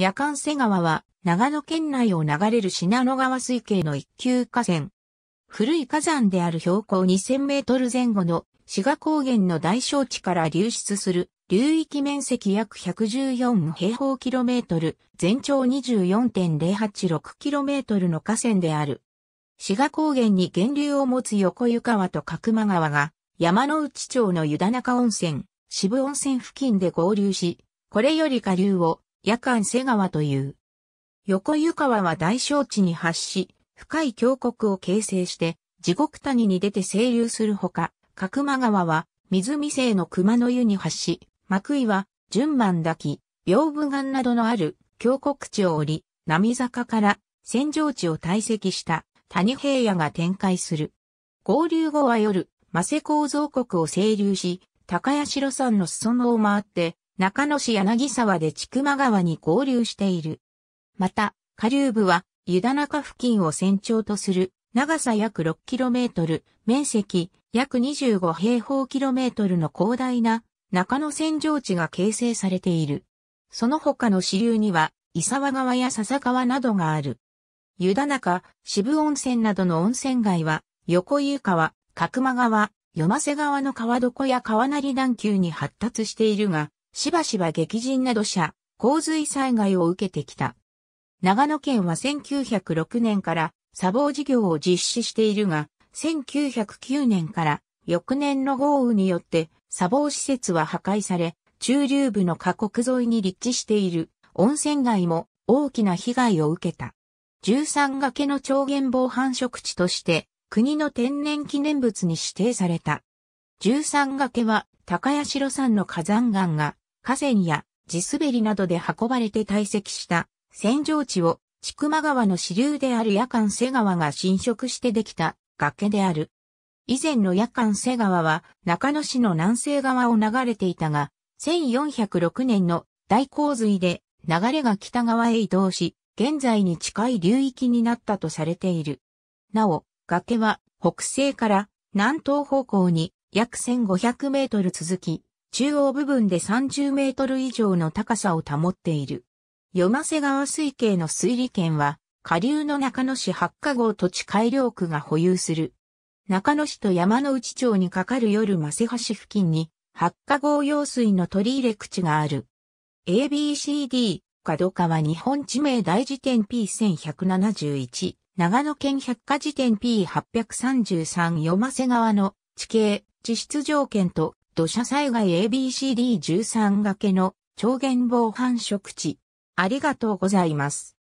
夜間瀬川は長野県内を流れる信濃川水系の一級河川。古い火山である標高2000メートル前後の志賀高原の大小地から流出する流域面積約114平方キロメートル、全長2 4 0 8 6トルの河川である。志賀高原に源流を持つ横湯川と角間川が山の内町の湯田中温泉、渋温泉付近で合流し、これより下流を夜間瀬川という。横湯川は大正地に発し、深い峡谷を形成して、地獄谷に出て清流するほか、角間川は水未成の熊の湯に発し、幕井は順満滝、屏風岩などのある峡谷地を降り、波坂から扇状地を堆積した谷平野が展開する。合流後は夜、マセ構造国を清流し、高谷城山の裾野を回って、中野市柳沢で千曲川に合流している。また、下流部は湯田中付近を先長とする長さ約 6km、面積約25平方キロメートルの広大な中野扇状地が形成されている。その他の支流には、伊沢川や笹川などがある。湯田中、渋温泉などの温泉街は、横湯川、角間川、夜瀬川の川床や川なり段丘に発達しているが、しばしば激甚な土砂、洪水災害を受けてきた。長野県は1906年から砂防事業を実施しているが、1909年から翌年の豪雨によって砂防施設は破壊され、中流部の河国沿いに立地している温泉街も大きな被害を受けた。13崖の超原防繁殖地として国の天然記念物に指定された。13崖は高谷城山の火山岩が河川や地滑りなどで運ばれて堆積した扇状地を、千曲川の支流である夜間瀬川が浸食してできた崖である。以前の夜間瀬川は中野市の南西側を流れていたが、1406年の大洪水で流れが北側へ移動し、現在に近い流域になったとされている。なお、崖は北西から南東方向に約1500メートル続き、中央部分で30メートル以上の高さを保っている。夜間瀬川水系の水利権は、下流の中野市八ヶ号土地改良区が保有する。中野市と山の内町に架かる夜マセ橋付近に、八ヶ号用水の取り入れ口がある。ABCD、角川日本地名大辞典 P1171、長野県百科事典 P833 読ませ川の地形、地質条件と土砂災害 ABCD13 がけの超限防繁殖地。ありがとうございます。